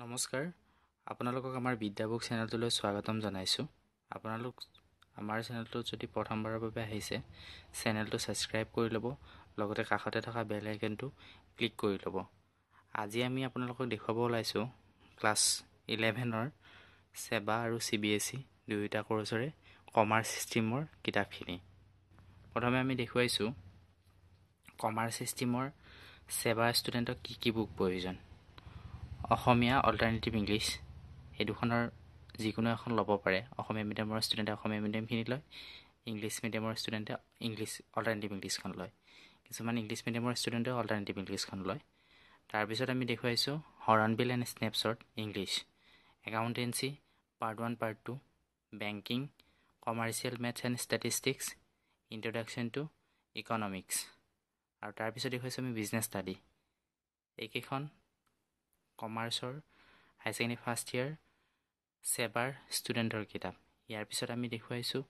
নমস্কাৰ আপোনালোকক আমাৰ বিদ্যাবুক চেনেলটোলৈ স্বাগতম জনাইছোঁ আপোনালোক আমাৰ চেনেলটোত যদি প্ৰথমবাৰৰ বাবে আহিছে চেনেলটো ছাবস্ক্ৰাইব কৰি ল'ব লগতে কাষতে থকা বেল আইকনটো ক্লিক কৰি ল'ব আজি আমি আপোনালোকক দেখুৱাব ওলাইছোঁ ক্লাছ ইলেভেনৰ ছেবা আৰু চি বি এছ চি দুয়োটা ক'ৰ্চৰে কমাৰ্চ ষ্টিমৰ কিতাপখিনি প্ৰথমে আমি দেখুৱাইছোঁ কমাৰ্চ ষ্টিমৰ ছেবা ষ্টুডেণ্টক কি কি বুক প্ৰয়োজন অসমীয়া অল্টাৰনেটিভ ইংলিছ এই দুখনৰ যিকোনো এখন ল'ব পাৰে অসমীয়া মিডিয়ামৰ ষ্টুডেণ্টে অসমীয়া মিডিয়ামখিনি লয় ইংলিছ মিডিয়ামৰ ষ্টুডেণ্টে ইংলিছ অল্টাৰনেটিভ ইংলিছখন লয় কিছুমান ইংলিছ মিডিয়ামৰ ষ্টুডেণ্টেও অল্টাৰনেটিভ ইংলিছখন লয় তাৰপিছত আমি দেখুৱাইছোঁ bill and snapshot English accountancy part one part two banking commercial maths and statistics introduction to economics আৰু তাৰপিছত দেখুৱাইছোঁ আমি বিজনেছ ষ্টাডি এইকেইখন কমাৰ্চৰ হাই ছেকেণ্ডেৰী ফাৰ্ষ্ট ইয়েৰ ছেবাৰ ষ্টুডেণ্টৰ কিতাপ ইয়াৰ পিছত আমি দেখুৱাইছোঁ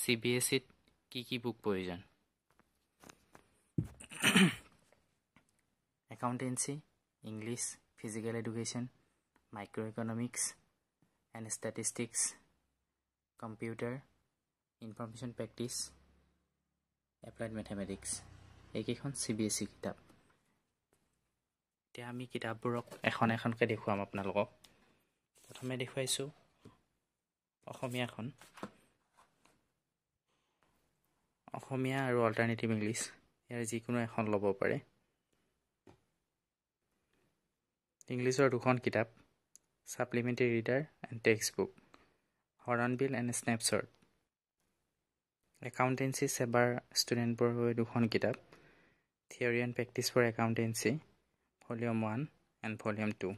চি বি এছ চিত কি কি বুক প্ৰয়োজন accountancy English physical education micro' economics and statistics computer information practice applied mathematics এইকেইখন চি বি এছ চি কিতাপ এতিয়া আমি কিতাপবোৰক এখন এখনকৈ দেখুৱাম আপোনালোকক প্ৰথমে দেখুৱাইছোঁ অসমীয়াখন অসমীয়া আৰু অল্টাৰনেটিভ ইংলিছ ইয়াৰ যিকোনো এখন ল'ব পাৰে ইংলিছৰ দুখন কিতাপ supplementary reader and text book bill and snapshot accountancy ছেবাৰ ষ্টুডেণ্টবোৰৰ হৈ দুখন কিতাপ theory and practice for accountancy volume one and volume two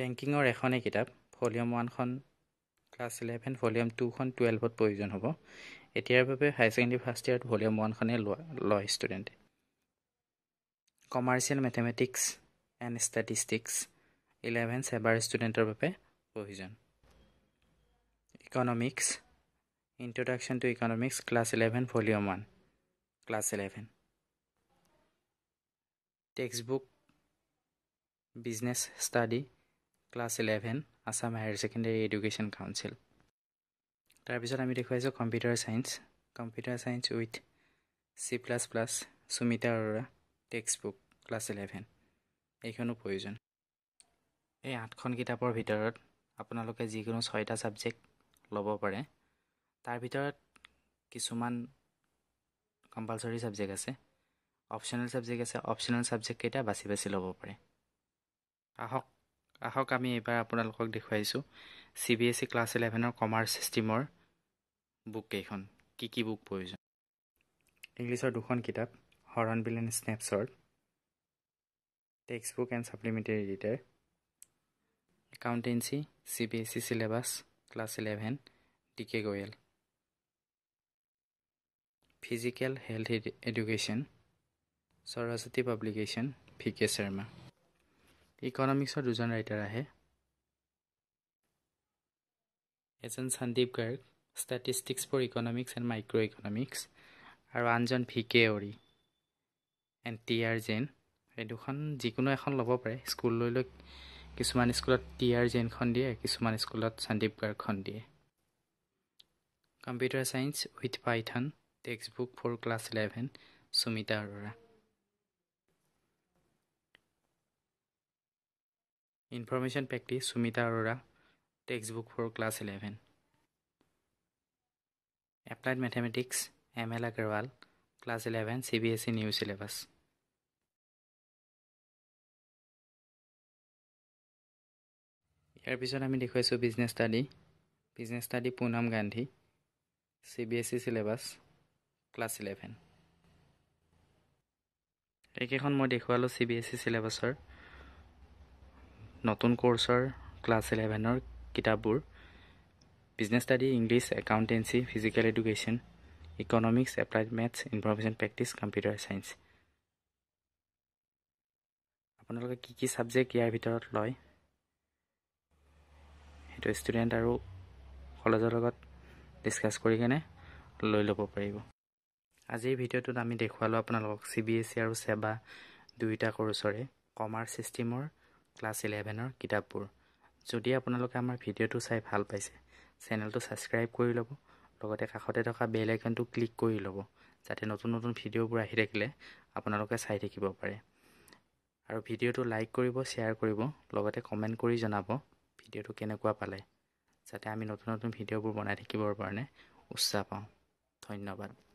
বেংকিঙৰ এখনেই কিতাপ ভলিউম ওৱানখন ক্লাছ ইলেভেন ভলিউম টুখন টুৱেলভত প্ৰয়োজন হ'ব এতিয়াৰ বাবে হাই ছেকেণ্ডেৰী ফাৰ্ষ্ট ইয়াৰত ভলিউম ওৱানখনেই লোৱা লয় ষ্টুডেণ্টে commercial mathematics and statistics eleven ছেভাৰ ষ্টুডেণ্টৰ বাবে প্ৰয়োজন economics introduction to economics class eleven volume one class eleven textbook business study class eleven Assam higher secondary education council তাৰপিছত আমি দেখুৱাইছোঁ computer science computer science with C plus plus Sumita Arora textbook class eleven এইখনো প্ৰয়োজন এই আঠখন কিতাপৰ ভিতৰত আপোনালোকে যিকোনো ছয়টা ছাবজেক্ট ল'ব পাৰে তাৰ ভিতৰত কিছুমান কম্পালচৰি ছাবজেক্ট আছে অপচনেল ছাবজেক্ট আছে অপচনেল ছাবজেক্টকেইটা বাচি বাচি ল'ব পাৰে আহক আহক আমি এইবাৰ আপোনালোকক দেখুৱাইছোঁ C B S C class ইলেভেনৰ কমাৰ্চ ছিষ্টেমৰ বুককেইখন কি কি বুক প্ৰয়োজন ইংলিছৰ দুখন কিতাপ Hornbill and snapshot text book and supplementary editor accountancy C B S C syllabus class eleven D K Goel physical health education Saraswati publication V K Sharma ইকনমিক্সৰ দুজন ৰাইটাৰ আহে এজন Sandeep Garg statistics for economics and micro' economics আৰু আনজন V K Ohri and T R জেন এই দুখন যিকোনো এখন ল'ব পাৰে স্কুললৈ লৈ কিছুমান স্কুলত টি আৰ জেনখন দিয়ে কিছুমান স্কুলত সন্দীপ গাৰ্গখন দিয়ে computer science with Python text book for class eleven Sumita Arora information practice Sumita Arora textbook for class eleven applied mathematics M L Aggarwal class eleven C new syllabus ইয়াৰ পিছত আমি দেখুৱাইছোঁ business study business study Poonam Gandhi C B syllabus class eleven এইকেইখন মই দেখুৱালোঁ C B চিলেবাছৰ নতুন কোৰ্চৰ class ইলেভেনৰ কিতাপবোৰ business study English accountancy physical education economics applied maths information practice computer science আপোনালোকে কি কি ছাবজেক্ট ইয়াৰ ভিতৰত লয় সেইটো ষ্টুডেণ্ট আৰু কলেজৰ লগত ডিছকাছ কৰি কেনে লৈ ল'ব পাৰিব আজিৰ ভিডিঅ'টোত আমি দেখুৱালোঁ আপোনালোকক চি বি এছ চি আৰু ছেবা দুয়োটা কোৰ্চৰে কমাৰ্চ ছিষ্টেমৰ ক্লাছ ইলেভেনৰ কিতাপবোৰ যদি আপোনালোকে আমাৰ ভিডিঅ'টো চাই ভাল পাইছে চেনেলটো ছাবস্ক্ৰাইব কৰি ল'ব লগতে কাষতে থকা বেল আইকনটো ক্লিক কৰি ল'ব যাতে নতুন নতুন ভিডিঅ'বোৰ আহি থাকিলে আপোনালোকে চাই থাকিব পাৰে আৰু ভিডিঅ'টো লাইক কৰিব শ্বেয়াৰ কৰিব লগতে কমেণ্ট কৰি জনাব ভিডিঅ'টো কেনেকুৱা পালে যাতে আমি নতুন নতুন ভিডিঅ'বোৰ বনাই থাকিবৰ কাৰণে উৎসাহ পাওঁ ধন্যবাদ